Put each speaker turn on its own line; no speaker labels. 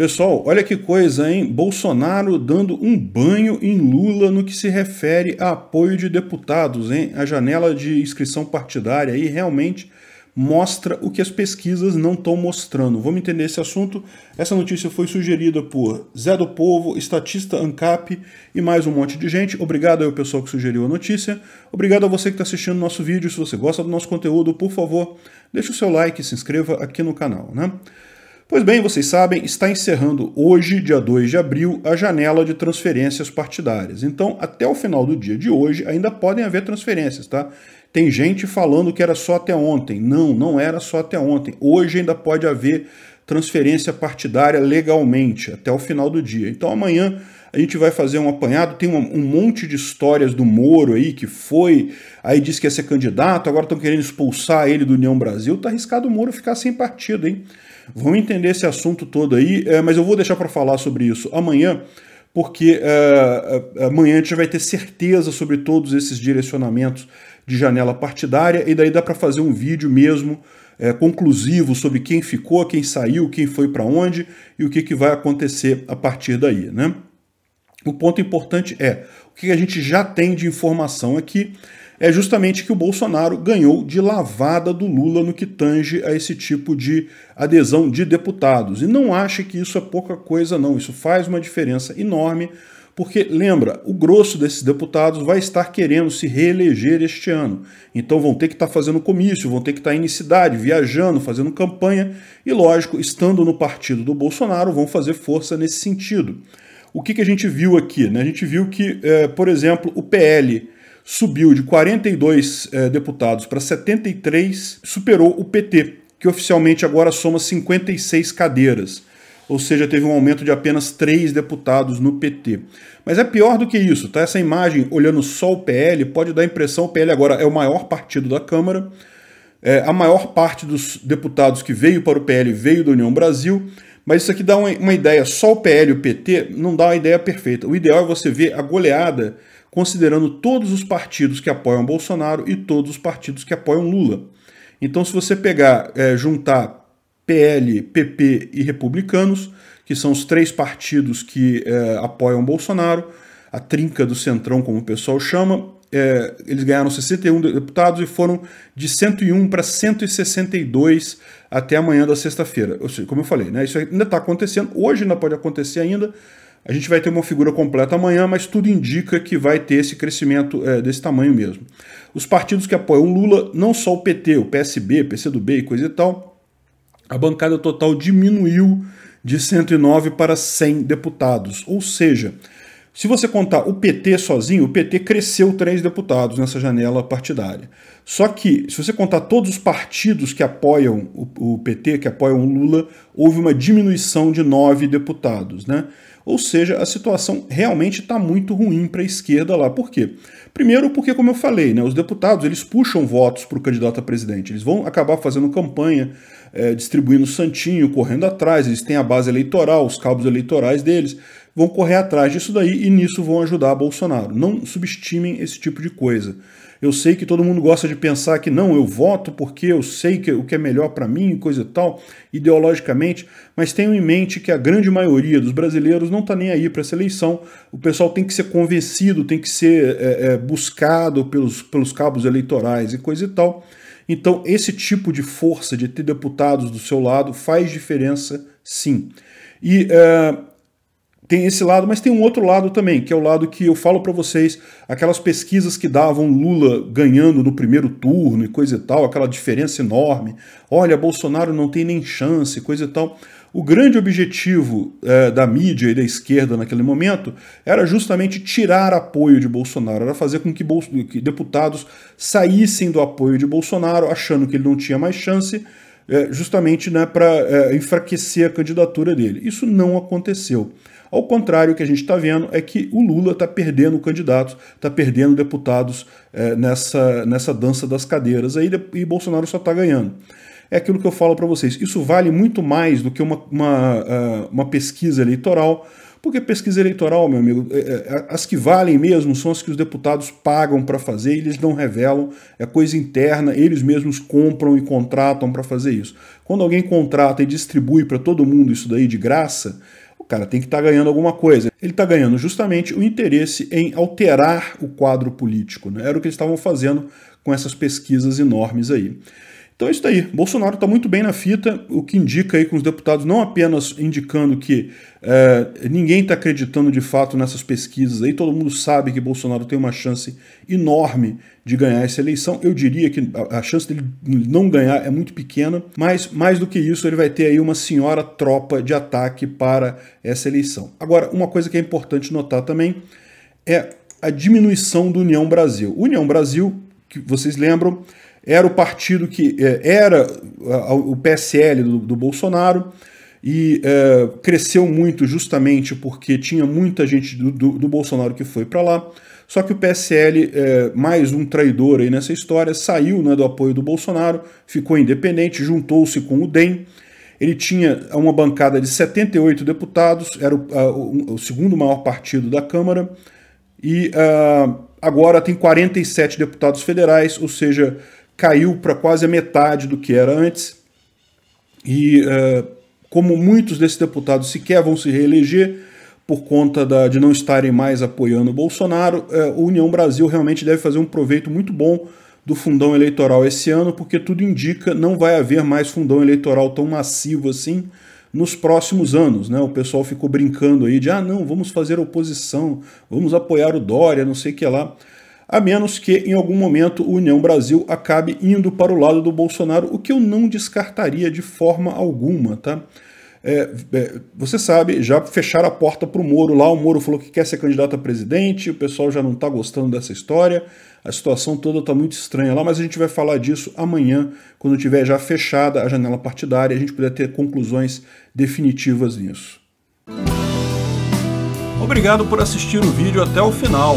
Pessoal, olha que coisa, hein? Bolsonaro dando um banho em Lula no que se refere a apoio de deputados, hein? A janela de inscrição partidária aí realmente mostra o que as pesquisas não estão mostrando. Vamos entender esse assunto. Essa notícia foi sugerida por Zé do Povo, Estatista Ancap e mais um monte de gente. Obrigado ao pessoal que sugeriu a notícia. Obrigado a você que está assistindo nosso vídeo. Se você gosta do nosso conteúdo, por favor, deixe o seu like e se inscreva aqui no canal, né? Pois bem, vocês sabem, está encerrando hoje, dia 2 de abril, a janela de transferências partidárias. Então, até o final do dia de hoje, ainda podem haver transferências, tá? Tem gente falando que era só até ontem. Não, não era só até ontem. Hoje ainda pode haver transferência partidária legalmente, até o final do dia. Então, amanhã a gente vai fazer um apanhado, tem um, um monte de histórias do Moro aí que foi, aí disse que ia ser candidato, agora estão querendo expulsar ele do União Brasil. Tá arriscado o Moro ficar sem partido, hein? Vamos entender esse assunto todo aí, é, mas eu vou deixar para falar sobre isso amanhã, porque é, é amanhã a gente vai ter certeza sobre todos esses direcionamentos de janela partidária, e daí dá para fazer um vídeo mesmo é, conclusivo sobre quem ficou, quem saiu, quem foi para onde e o que, que vai acontecer a partir daí, né? O ponto importante é o que a gente já tem de informação aqui é justamente que o Bolsonaro ganhou de lavada do Lula no que tange a esse tipo de adesão de deputados. E não acha que isso é pouca coisa, não. Isso faz uma diferença enorme, porque, lembra, o grosso desses deputados vai estar querendo se reeleger este ano. Então vão ter que estar tá fazendo comício, vão ter que estar tá em cidade, viajando, fazendo campanha, e, lógico, estando no partido do Bolsonaro, vão fazer força nesse sentido o que, que a gente viu aqui? Né? A gente viu que, é, por exemplo, o PL subiu de 42 é, deputados para 73, superou o PT, que oficialmente agora soma 56 cadeiras. Ou seja, teve um aumento de apenas 3 deputados no PT. Mas é pior do que isso, tá? Essa imagem, olhando só o PL, pode dar a impressão: o PL agora é o maior partido da Câmara. É, a maior parte dos deputados que veio para o PL veio da União Brasil mas isso aqui dá uma ideia, só o PL e o PT não dá uma ideia perfeita. O ideal é você ver a goleada considerando todos os partidos que apoiam Bolsonaro e todos os partidos que apoiam Lula. Então, se você pegar, é, juntar PL, PP e Republicanos, que são os três partidos que é, apoiam Bolsonaro, a trinca do Centrão, como o pessoal chama, é, eles ganharam 61 deputados e foram de 101 para 162 até amanhã da sexta-feira. Como eu falei, né, isso ainda está acontecendo, hoje ainda pode acontecer ainda. A gente vai ter uma figura completa amanhã, mas tudo indica que vai ter esse crescimento é, desse tamanho mesmo. Os partidos que apoiam Lula, não só o PT, o PSB, PCdoB e coisa e tal, a bancada total diminuiu de 109 para 100 deputados. Ou seja, se você contar o PT sozinho, o PT cresceu três deputados nessa janela partidária. Só que, se você contar todos os partidos que apoiam o, o PT, que apoiam o Lula, houve uma diminuição de nove deputados. Né? Ou seja, a situação realmente está muito ruim para a esquerda lá. Por quê? Primeiro, porque, como eu falei, né, os deputados eles puxam votos para o candidato a presidente. Eles vão acabar fazendo campanha, é, distribuindo santinho, correndo atrás. Eles têm a base eleitoral, os cabos eleitorais deles vão correr atrás disso daí e nisso vão ajudar Bolsonaro. Não subestimem esse tipo de coisa. Eu sei que todo mundo gosta de pensar que não, eu voto porque eu sei que, o que é melhor para mim, coisa e tal, ideologicamente, mas tenham em mente que a grande maioria dos brasileiros não está nem aí para essa eleição. O pessoal tem que ser convencido, tem que ser é, é, buscado pelos, pelos cabos eleitorais e coisa e tal. Então, esse tipo de força de ter deputados do seu lado faz diferença sim. E. É, tem esse lado, mas tem um outro lado também, que é o lado que eu falo para vocês, aquelas pesquisas que davam Lula ganhando no primeiro turno e coisa e tal, aquela diferença enorme. Olha, Bolsonaro não tem nem chance, coisa e tal. O grande objetivo é, da mídia e da esquerda naquele momento era justamente tirar apoio de Bolsonaro, era fazer com que, que deputados saíssem do apoio de Bolsonaro, achando que ele não tinha mais chance, é, justamente né, para é, enfraquecer a candidatura dele. Isso não aconteceu. Ao contrário, o que a gente está vendo é que o Lula está perdendo candidatos, está perdendo deputados é, nessa, nessa dança das cadeiras aí, e Bolsonaro só está ganhando. É aquilo que eu falo para vocês. Isso vale muito mais do que uma, uma, é, uma pesquisa eleitoral, porque pesquisa eleitoral, meu amigo, é, é, é, as que valem mesmo são as que os deputados pagam para fazer, eles não revelam, é coisa interna, eles mesmos compram e contratam para fazer isso. Quando alguém contrata e distribui para todo mundo isso daí de graça, o cara tem que estar tá ganhando alguma coisa. Ele está ganhando justamente o interesse em alterar o quadro político. Né? Era o que eles estavam fazendo com essas pesquisas enormes aí. Então é isso daí. Bolsonaro está muito bem na fita, o que indica aí com os deputados não apenas indicando que é, ninguém está acreditando de fato nessas pesquisas aí, todo mundo sabe que Bolsonaro tem uma chance enorme de ganhar essa eleição. Eu diria que a chance dele não ganhar é muito pequena, mas mais do que isso, ele vai ter aí uma senhora tropa de ataque para essa eleição. Agora, uma coisa que é importante notar também é a diminuição do União Brasil. União Brasil, que vocês lembram, era o partido que é, era o PSL do, do Bolsonaro e é, cresceu muito justamente porque tinha muita gente do, do, do Bolsonaro que foi para lá. Só que o PSL, é, mais um traidor aí nessa história, saiu né, do apoio do Bolsonaro, ficou independente, juntou-se com o DEM. Ele tinha uma bancada de 78 deputados, era o, a, o, o segundo maior partido da Câmara, e a, ah, agora tem 47 deputados federais, ou seja, caiu para quase a metade do que era antes. E é, como muitos desses deputados sequer vão se reeleger por conta da, de não estarem mais apoiando o Bolsonaro, a é, União Brasil realmente deve fazer um proveito muito bom do fundão eleitoral esse ano, porque tudo indica não vai haver mais fundão eleitoral tão massivo assim nos próximos anos, né? O pessoal ficou brincando aí de ah, não, vamos fazer oposição, vamos apoiar o Dória, não sei o que lá a menos que em algum momento o União Brasil acabe indo para o lado do Bolsonaro, o que eu não descartaria de forma alguma, tá? É, é, você sabe, já fecharam a porta para o Moro lá. O Moro falou que quer ser candidato a presidente, o pessoal já não está gostando dessa história. A situação toda está muito estranha lá, mas a gente vai falar disso amanhã, quando tiver já fechada a janela partidária, a gente puder ter conclusões definitivas nisso. Obrigado por assistir o vídeo até o final.